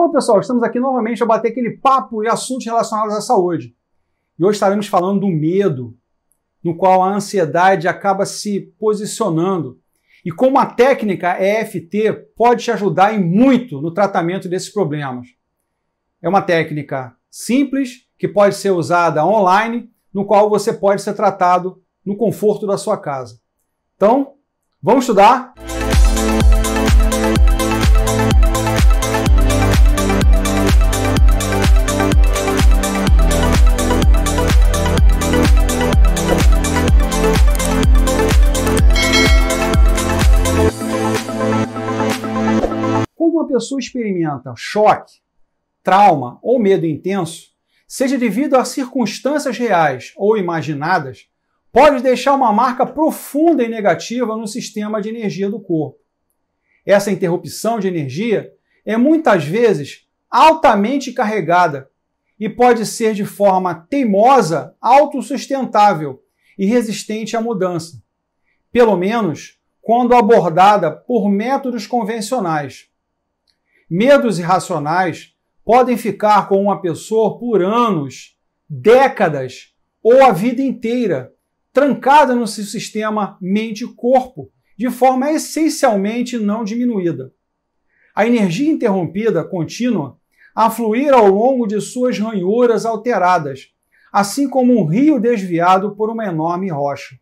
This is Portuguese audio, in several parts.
Olá pessoal, estamos aqui novamente a bater aquele papo e assuntos relacionados à saúde. E hoje estaremos falando do medo, no qual a ansiedade acaba se posicionando e como a técnica EFT pode te ajudar em muito no tratamento desses problemas. É uma técnica simples que pode ser usada online, no qual você pode ser tratado no conforto da sua casa. Então, vamos estudar? uma pessoa experimenta choque, trauma ou medo intenso, seja devido a circunstâncias reais ou imaginadas, pode deixar uma marca profunda e negativa no sistema de energia do corpo. Essa interrupção de energia é muitas vezes altamente carregada e pode ser de forma teimosa, autossustentável e resistente à mudança, pelo menos quando abordada por métodos convencionais. Medos irracionais podem ficar com uma pessoa por anos, décadas ou a vida inteira, trancada no seu sistema mente-corpo, de forma essencialmente não diminuída. A energia interrompida contínua a fluir ao longo de suas ranhuras alteradas, assim como um rio desviado por uma enorme rocha.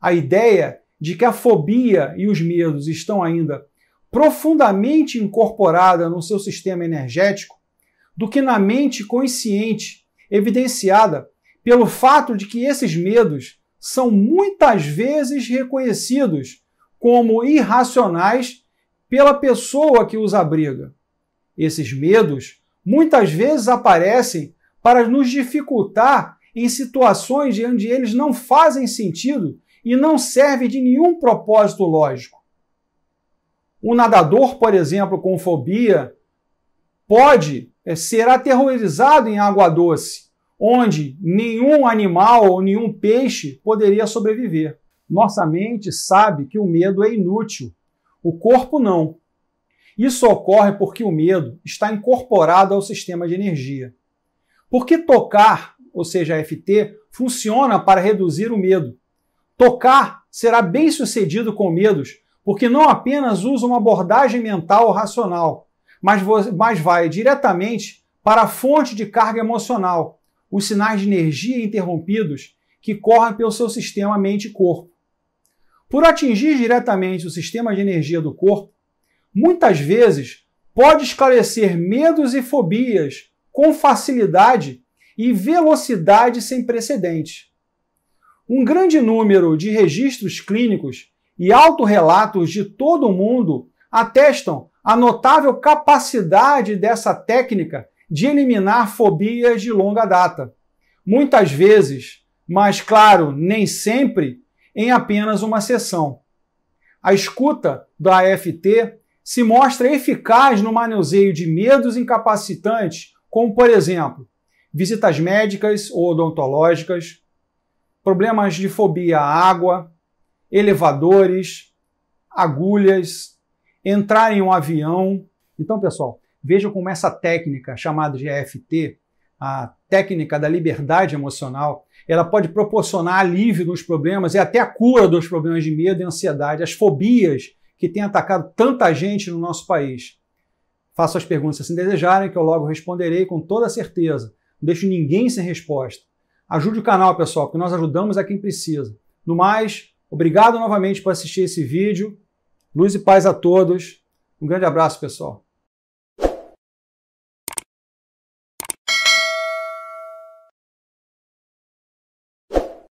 A ideia de que a fobia e os medos estão ainda profundamente incorporada no seu sistema energético do que na mente consciente, evidenciada pelo fato de que esses medos são muitas vezes reconhecidos como irracionais pela pessoa que os abriga. Esses medos muitas vezes aparecem para nos dificultar em situações onde eles não fazem sentido e não servem de nenhum propósito lógico. Um nadador, por exemplo, com fobia, pode é, ser aterrorizado em água doce, onde nenhum animal ou nenhum peixe poderia sobreviver. Nossa mente sabe que o medo é inútil, o corpo não. Isso ocorre porque o medo está incorporado ao sistema de energia. Porque tocar, ou seja, a FT, funciona para reduzir o medo. Tocar será bem sucedido com medos porque não apenas usa uma abordagem mental racional, mas, mas vai diretamente para a fonte de carga emocional, os sinais de energia interrompidos que correm pelo seu sistema mente-corpo. Por atingir diretamente o sistema de energia do corpo, muitas vezes pode esclarecer medos e fobias com facilidade e velocidade sem precedentes. Um grande número de registros clínicos e autorrelatos de todo o mundo atestam a notável capacidade dessa técnica de eliminar fobias de longa data. Muitas vezes, mas claro, nem sempre, em apenas uma sessão. A escuta da AFT se mostra eficaz no manuseio de medos incapacitantes, como, por exemplo, visitas médicas ou odontológicas, problemas de fobia à água, elevadores, agulhas, entrar em um avião. Então, pessoal, vejam como essa técnica chamada de EFT, a técnica da liberdade emocional, ela pode proporcionar alívio dos problemas e até a cura dos problemas de medo e ansiedade, as fobias que têm atacado tanta gente no nosso país. Faço as perguntas se desejarem, que eu logo responderei com toda certeza. Não deixo ninguém sem resposta. Ajude o canal, pessoal, que nós ajudamos a quem precisa. No mais, Obrigado novamente por assistir esse vídeo. Luz e paz a todos. Um grande abraço, pessoal.